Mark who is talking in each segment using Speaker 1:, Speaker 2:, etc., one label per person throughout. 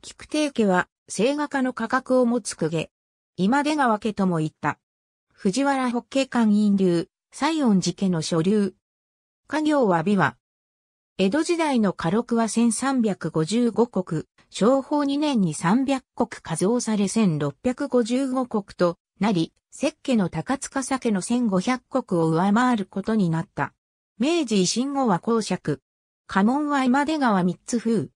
Speaker 1: 菊亭家は、青画家の価格を持つ公家。今出川家とも言った。藤原北家官陰流、西園寺家の所流。家業は美和。江戸時代の家禄は1355国、商法2年に300国数をされ1655国となり、石家の高塚酒の1500国を上回ることになった。明治維新後は公爵。家紋は今出川三つ風。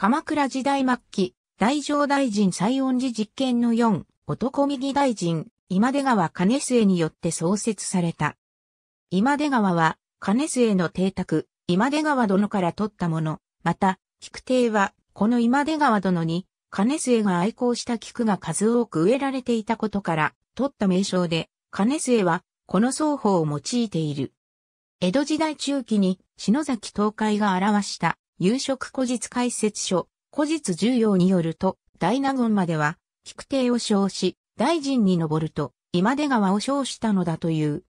Speaker 1: 鎌倉時代末期、大乗大臣西恩寺実験の4、男右大臣、今出川金末によって創設された。今出川は、金末の邸宅、今出川殿から取ったもの、また、菊亭は、この今出川殿に、金末が愛好した菊が数多く植えられていたことから、取った名称で、金末は、この双方を用いている。江戸時代中期に、篠崎東海が表した、有食古日解説書、古日重要によると、大納言までは、菊帝を称し、大臣に上ると、今出川を称したのだという。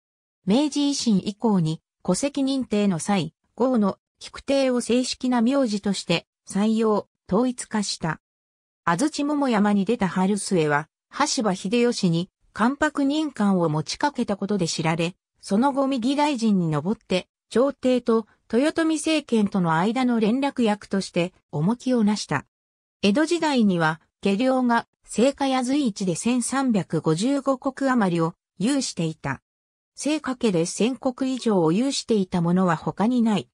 Speaker 1: 明治維新以降に、戸籍認定の際、号の菊帝を正式な名字として採用、統一化した。安土桃山に出た春末は、橋場秀吉に関白任官を持ちかけたことで知られ、その後右大臣に上って、朝廷と豊臣政権との間の連絡役として重きをなした。江戸時代には、下領が聖火や随一で1355国余りを有していた。聖火家で1000国以上を有していたものは他にない。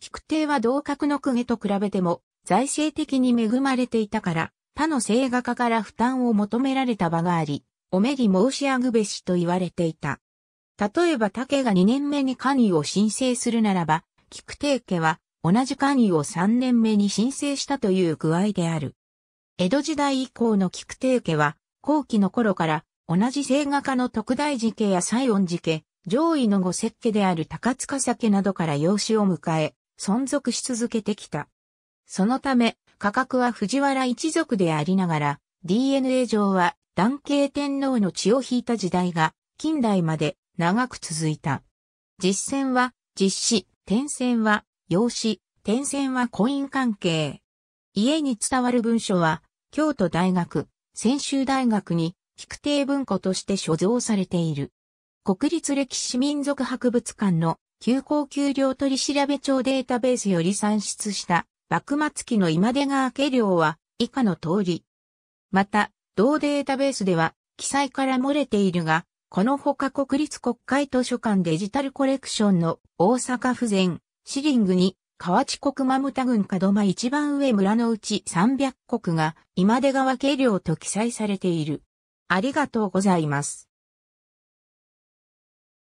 Speaker 1: 菊帝は同格の公家と比べても財政的に恵まれていたから、他の聖画家から負担を求められた場があり、おめり申し上ぐべしと言われていた。例えば竹が2年目に官位を申請するならば、菊亭家は同じ官位を3年目に申請したという具合である。江戸時代以降の菊亭家は後期の頃から同じ聖画家の特大寺家や西音寺家、上位の五石家である高塚酒などから養子を迎え、存続し続けてきた。そのため、価格は藤原一族でありながら、DNA 上は男系天皇の血を引いた時代が近代まで長く続いた。実践は実施、点線は、用紙、点線はコイン関係。家に伝わる文書は、京都大学、専修大学に、菊亭文庫として所蔵されている。国立歴史民族博物館の、休校給料取調べ帳データベースより算出した、幕末期の今出川家料は、以下の通り。また、同データベースでは、記載から漏れているが、このほか国立国会図書館デジタルコレクションの大阪府前、シリングに、河内国間牟田郡門間一番上村のうち300国が今出川計量と記載されている。ありがとうございます。